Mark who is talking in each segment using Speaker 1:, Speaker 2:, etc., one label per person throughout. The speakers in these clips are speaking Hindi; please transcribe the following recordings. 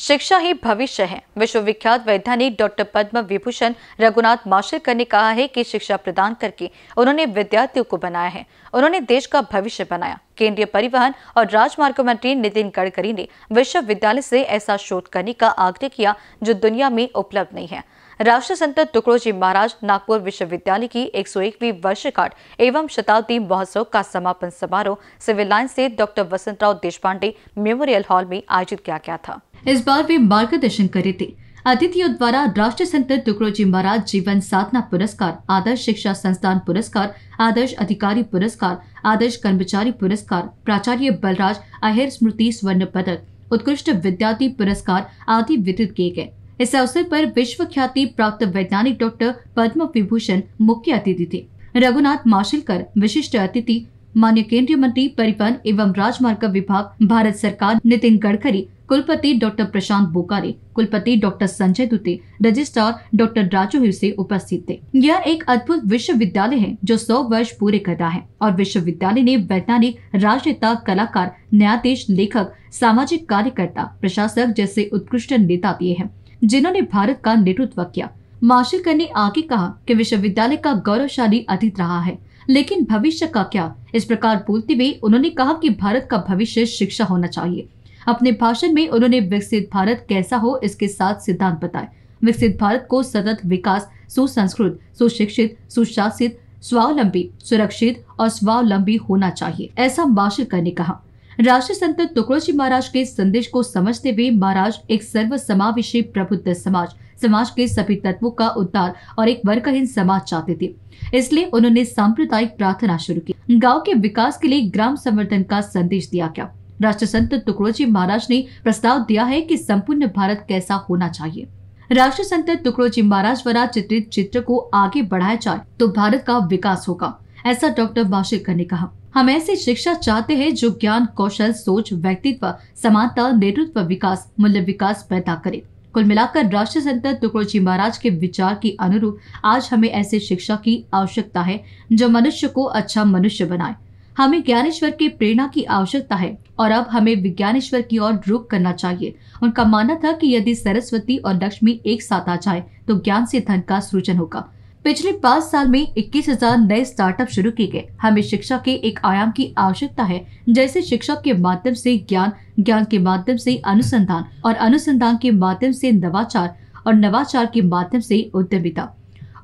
Speaker 1: शिक्षा ही भविष्य है विश्वविख्यात वैज्ञानिक डॉक्टर पद्म विभूषण रघुनाथ माशेलकर ने कहा है कि शिक्षा प्रदान करके उन्होंने विद्यार्थियों को बनाया है उन्होंने देश का भविष्य बनाया केंद्रीय परिवहन और राजमार्ग मंत्री नितिन गडकरी ने विश्वविद्यालय से ऐसा शोध करने का आग्रह किया जो दुनिया में उपलब्ध नहीं है राष्ट्रीय संत टुकड़ोजी महाराज नागपुर विश्वविद्यालय की 101वीं वर्षगांठ एवं शताब्दी महोत्सव का समापन समारोह सिविल लाइन से doctor Vasantrao Deshpande memorial hall में आयोजित किया गया था इस बार वे मार्गदर्शन करे थे अतिथियों द्वारा राष्ट्र संत टुकड़ोजी महाराज जीवन साधना पुरस्कार आदर्श शिक्षा संस्थान पुरस्कार आदर्श अधिकारी पुरस्कार आदर्श कर्मचारी पुरस्कार प्राचार्य बलराज अहिर स्मृति स्वर्ण पदक उत्कृष्ट विद्यार्थी पुरस्कार आदि वितरित किए गए इस अवसर पर विश्व ख्याति प्राप्त वैज्ञानिक डॉक्टर पद्म विभूषण मुख्य अतिथि थे रघुनाथ माशिलकर विशिष्ट अतिथि मान्य केंद्रीय मंत्री परिवहन एवं राजमार्ग विभाग भारत सरकार नितिन गडकरी कुलपति डॉक्टर प्रशांत बोकारे कुलपति doctor Sanjay Dute registrar doctor Raju Hiwse उपस्थित थे यह एक अद्भुत विश्वविद्यालय है जो सौ वर्ष पूरे कर रहा है और विश्वविद्यालय ने वैज्ञानिक राजनेता कलाकार न्यायाधीश लेखक सामाजिक कार्यकर्ता प्रशासक जैसे उत्कृष्ट नेता दिए हैं जिन्होंने भारत का नेतृत्व किया मार्शल ने आगे कहा कि विश्वविद्यालय का गौरवशाली अतीत रहा है लेकिन भविष्य का क्या इस प्रकार बोलते हुए उन्होंने कहा कि भारत का भविष्य शिक्षा होना चाहिए अपने भाषण में उन्होंने विकसित भारत कैसा हो इसके साथ सिद्धांत बताए विकसित भारत को सतत विकास सुसंस्कृत सुशिक्षित सुशासित स्वावलंबी सुरक्षित और स्वावलंबी होना चाहिए ऐसा भाषण करने कहा राष्ट्रीय संत टुकड़ोजी महाराज के संदेश को समझते हुए महाराज एक सर्व समावेशी प्रबुद्ध समाज समाज के सभी तत्वों का उद्धार और एक वर्गहीन समाज चाहते थे इसलिए उन्होंने सांप्रदायिक प्रार्थना शुरू की गांव के विकास के लिए ग्राम संवर्धन का संदेश दिया गया राष्ट्र संत टुकड़ोजी महाराज ने प्रस्ताव दिया है कि संपूर्ण भारत कैसा होना चाहिए राष्ट्र संत टुकड़ोजी महाराज द्वारा चित्रित चित्र को आगे बढ़ाया जाए तो भारत का विकास होगा ऐसा डॉक्टर बाशेकर ने कहा हम ऐसी शिक्षा चाहते हैं जो ज्ञान कौशल सोच व्यक्तित्व समानता नेतृत्व विकास मूल्य विकास पैदा करे कुल मिलाकर राष्ट्र संत टुकड़ोजी महाराज के विचार के अनुरूप आज हमें ऐसे शिक्षा की आवश्यकता है जो मनुष्य को अच्छा मनुष्य बनाए हमें ज्ञानेश्वर के प्रेरणा की आवश्यकता है और अब हमें विज्ञानेश्वर की ओर रुख करना चाहिए उनका मानना था कि यदि सरस्वती और लक्ष्मी एक साथ आ जाए तो ज्ञान से धन का सृजन होगा पिछले पाँच साल में इक्कीस हजार नए स्टार्टअप शुरू किए गए हमें शिक्षा के एक आयाम की आवश्यकता है जैसे शिक्षा के माध्यम से ज्ञान ज्ञान के माध्यम से अनुसंधान और अनुसंधान के माध्यम से नवाचार और नवाचार के माध्यम से उद्यमिता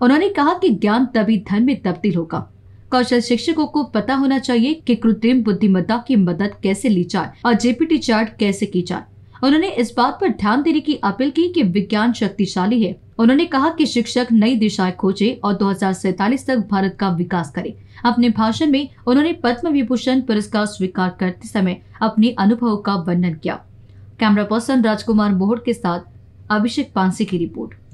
Speaker 1: उन्होंने कहा कि ज्ञान तभी धन में तब्दील होगा कौशल शिक्षकों को पता होना चाहिए कि कृत्रिम बुद्धिमत्ता की मदद कैसे ली जाए और जेपीटी चार्ट कैसे की जाए उन्होंने इस बात पर ध्यान देने की अपील की कि विज्ञान शक्तिशाली है उन्होंने कहा कि शिक्षक नई दिशाएं खोजे और दो तक भारत का विकास करे अपने भाषण में उन्होंने पद्म विभूषण पुरस्कार स्वीकार करते समय अपने अनुभव का वर्णन किया कैमरा पर्सन राजकुमार मोहट के साथ अभिषेक पांसी की रिपोर्ट